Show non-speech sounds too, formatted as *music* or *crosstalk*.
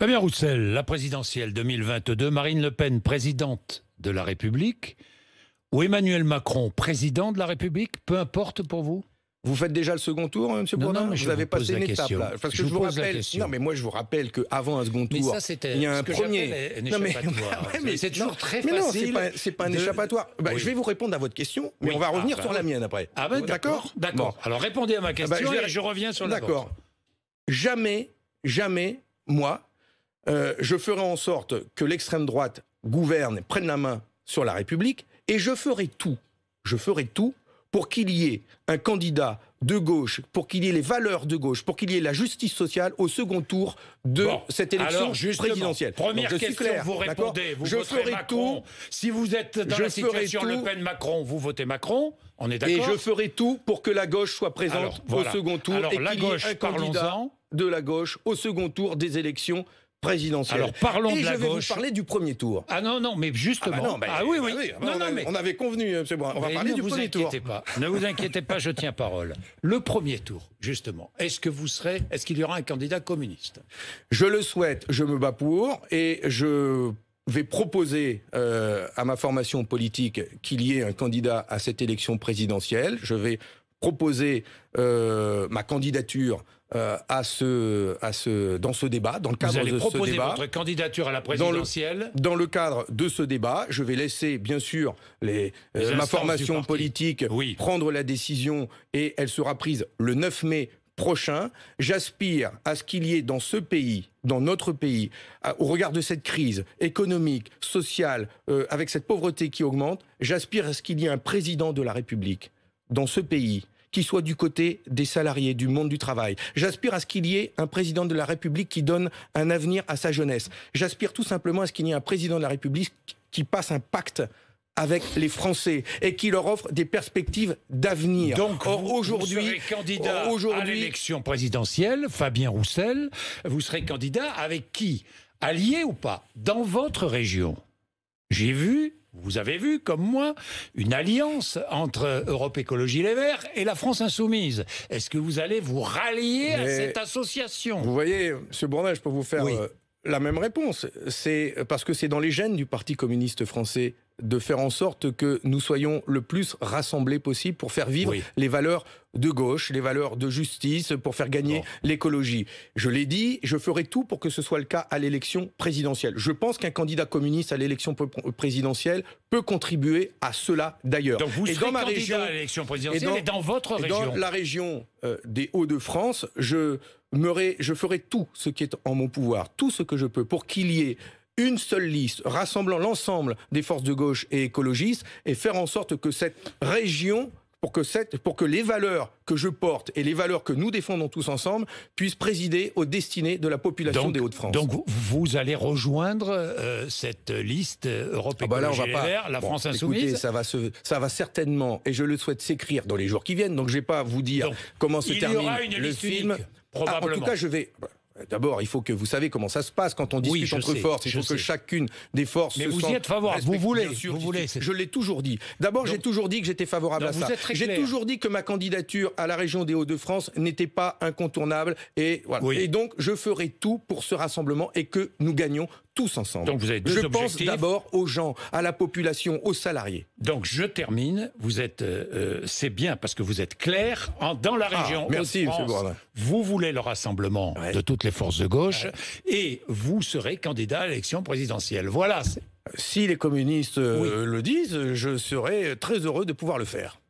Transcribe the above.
Fabien Roussel, la présidentielle 2022, Marine Le Pen, présidente de la République, ou Emmanuel Macron, président de la République, peu importe pour vous vous faites déjà le second tour, M. Monsieur non, non, Vous avez passé une étape là. Parce que je, vous, rappelle. Non, mais moi je vous rappelle qu'avant un second tour, il y a un premier. Non *laughs* mais, c'est toujours très mais Non, c'est pas, pas, un échappatoire. Bah, je vais vous répondre à votre question, mais on va revenir ah, sur bah la mienne après. Ah ben, d'accord. D'accord. Alors répondez à ma ah, question et je reviens sur la. D'accord. Jamais, jamais, moi, euh, je ferai en sorte que l'extrême droite gouverne, prenne la main sur la République, et je ferai tout, je ferai tout pour qu'il y ait un candidat de gauche, pour qu'il y ait les valeurs de gauche, pour qu'il y ait la justice sociale au second tour de cette élection présidentielle. Première question, vous répondez, je ferai Tout, si vous êtes dans la situation Le Pen-Macron, vous votez Macron, on est d'accord Et je ferai tout pour que la gauche soit présente au second tour et qu'il y ait un candidat de la gauche au second tour des élections présidentielle. Alors parlons Et de la je vais vous parler du premier tour. Ah non, non, mais justement. Ah, bah bah, ah bah oui, oui. Non, on, non, avait, mais... on, avait convenu, euh, c'est bon, on va parler du premier tour. Pas. ne vous inquiétez pas, je tiens parole. Le premier tour, justement, est-ce que vous serez, est-ce qu'il y aura un candidat communiste Je le souhaite, je me bats pour et je vais proposer euh, à ma formation politique qu'il y ait un candidat à cette élection présidentielle. Je vais proposer euh, ma candidature euh, à ce, à ce, dans ce débat, dans le cadre Vous allez de proposer ce débat. votre candidature à la présidentielle. Dans le, cadre de ce débat, je vais laisser bien sûr les, euh, ma formation politique prendre la décision et elle sera prise le 9 mai prochain. J'aspire à ce qu'il y ait dans ce pays, dans notre pays, au regard de cette crise économique, sociale, avec cette pauvreté qui augmente, j'aspire à ce qu'il y ait un président de la République dans ce pays qui soit du côté des salariés, du monde du travail. J'aspire à ce qu'il y ait un président de la République qui donne un avenir à sa jeunesse. J'aspire tout simplement à ce qu'il y ait un président de la République qui passe un pacte avec les Français et qui leur offre des perspectives d'avenir. Donc, aujourd'hui, candidat à l'élection présidentielle, Fabien Roussel, vous serez candidat avec qui Allié ou pas Dans votre région J'ai vu vous avez vu, comme moi, une alliance entre Europe Écologie Les Verts et la France Insoumise. Est-ce que vous allez vous rallier à cette association Vous voyez, M. Bourdin, je peux vous faire euh, la même réponse. C'est parce que c'est dans les gènes du Parti communiste français de faire en sorte que nous soyons le plus rassemblés possible pour faire vivre les valeurs de gauche, les valeurs de justice, pour faire gagner l'écologie. Je l'ai dit, je ferai tout pour que ce soit le cas à l'élection présidentielle. Je pense qu'un candidat communiste à l'élection euh, présidentielle peut contribuer à cela d'ailleurs. dans ma région, l'élection présidentielle dans, votre région. Dans la région euh, des Hauts-de-France, je ferai tout ce qui est en mon pouvoir, tout ce que je peux pour qu'il y ait une seule liste rassemblant l'ensemble des forces de gauche et écologistes et faire en sorte que cette région pour que, cette, pour que les valeurs que je porte et les valeurs que nous défendons tous ensemble puissent présider aux destinées de la population des Hauts-de-France. Donc vous allez rejoindre euh, cette liste européenne ah bah Écologie la France Insoumise écoutez, ça va, se, ça va certainement, et je le souhaite, s'écrire dans les jours qui viennent, donc je ne vais pas vous dire comment se termine le film. Probablement. Ah, en tout cas, je vais d'abord, il faut que vous savez comment ça se passe quand on discute entre forces. Il faut que chacune des forces. Mais vous êtes favorable. Vous voulez. Sûr, vous voulez. Je l'ai toujours dit. D'abord, j'ai toujours dit que j'étais favorable à ça. J'ai toujours dit que ma candidature à la région des Hauts-de-France n'était pas incontournable et Et donc, je ferai tout pour ce rassemblement et que nous gagnions ensemble. Donc vous je pense d'abord aux gens, à la population, aux salariés. Donc je termine. Vous êtes, euh, euh, c'est bien parce que vous êtes clair dans la ah, région. merci, Vous voulez le rassemblement de toutes les forces de gauche et vous serez candidat à l'élection présidentielle. Voilà. Si les communistes euh, le disent, je serai très heureux de pouvoir le faire.